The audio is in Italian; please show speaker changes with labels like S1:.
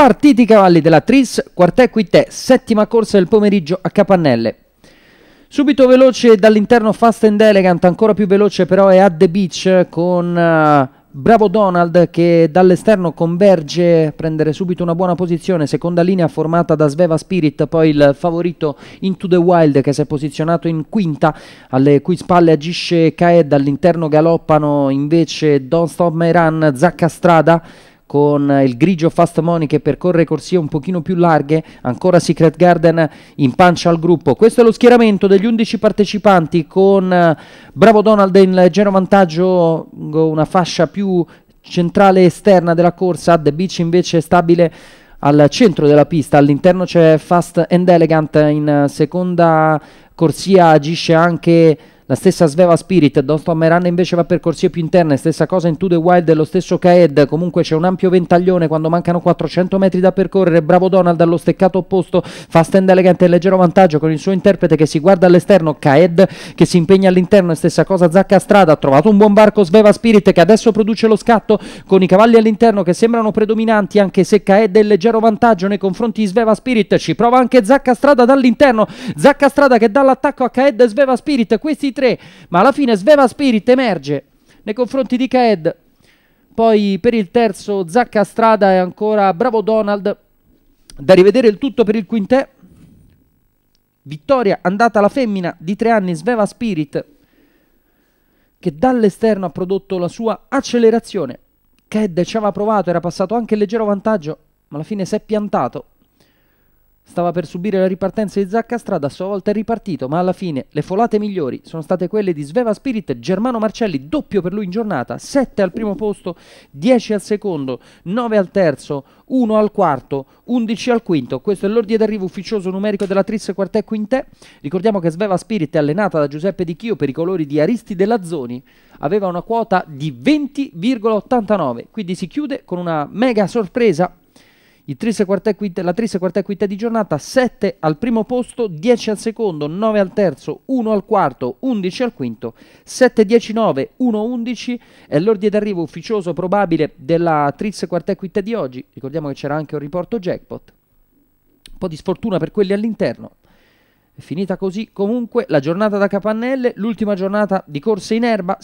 S1: Partiti cavalli della Tris, quartè quintè, settima corsa del pomeriggio a Capannelle. Subito veloce dall'interno fast and elegant, ancora più veloce però è at the beach con... Uh, Bravo Donald che dall'esterno converge a prendere subito una buona posizione, seconda linea formata da Sveva Spirit, poi il favorito Into the Wild che si è posizionato in quinta, alle cui spalle agisce Kaed, all'interno galoppano invece Don't Stop My Run, Zacca Strada con il grigio Fast Money che percorre corsie un pochino più larghe, ancora Secret Garden in pancia al gruppo. Questo è lo schieramento degli 11 partecipanti con eh, Bravo Donald in leggero vantaggio, una fascia più centrale esterna della corsa, The Beach invece stabile al centro della pista, all'interno c'è Fast and Elegant in eh, seconda corsia agisce anche la stessa Sveva Spirit, Don't Stop invece va per corsie più interne, stessa cosa in To The Wild e lo stesso Kaed, comunque c'è un ampio ventaglione quando mancano 400 metri da percorrere, bravo Donald allo steccato opposto, fast and elegante in leggero vantaggio con il suo interprete che si guarda all'esterno, Kaed che si impegna all'interno e stessa cosa Zacca Strada, ha trovato un buon barco Sveva Spirit che adesso produce lo scatto con i cavalli all'interno che sembrano predominanti anche se Kaed è in leggero vantaggio nei confronti di Sveva Spirit, ci prova anche Zacca Strada dall'interno, Zacca Strada che dà l'attacco a Kaed e Sveva Spirit, questi 3, ma alla fine Sveva Spirit emerge nei confronti di Kaed. Poi per il terzo Zacca Strada e ancora Bravo Donald. Da rivedere il tutto per il quintè. Vittoria andata la femmina di tre anni Sveva Spirit che dall'esterno ha prodotto la sua accelerazione. Ked ci aveva provato, era passato anche il leggero vantaggio, ma alla fine si è piantato Stava per subire la ripartenza di Zaccastra, a sua volta è ripartito, ma alla fine le folate migliori sono state quelle di Sveva Spirit, Germano Marcelli, doppio per lui in giornata, 7 al primo posto, 10 al secondo, 9 al terzo, 1 al quarto, 11 al quinto. Questo è l'ordine d'arrivo ufficioso numerico della Tris Quartet Quintè. Ricordiamo che Sveva Spirit è allenata da Giuseppe Di Chio per i colori di Aristi della Zoni. aveva una quota di 20,89, quindi si chiude con una mega sorpresa tris quinta, la tris quarta e quinta di giornata, 7 al primo posto, 10 al secondo, 9 al terzo, 1 al quarto, 11 al quinto, 7, 10, 9, 1, 11 è l'ordine d'arrivo ufficioso probabile della tris quarta e quinta di oggi, ricordiamo che c'era anche un riporto jackpot, un po' di sfortuna per quelli all'interno, è finita così comunque la giornata da capannelle, l'ultima giornata di corse in erba.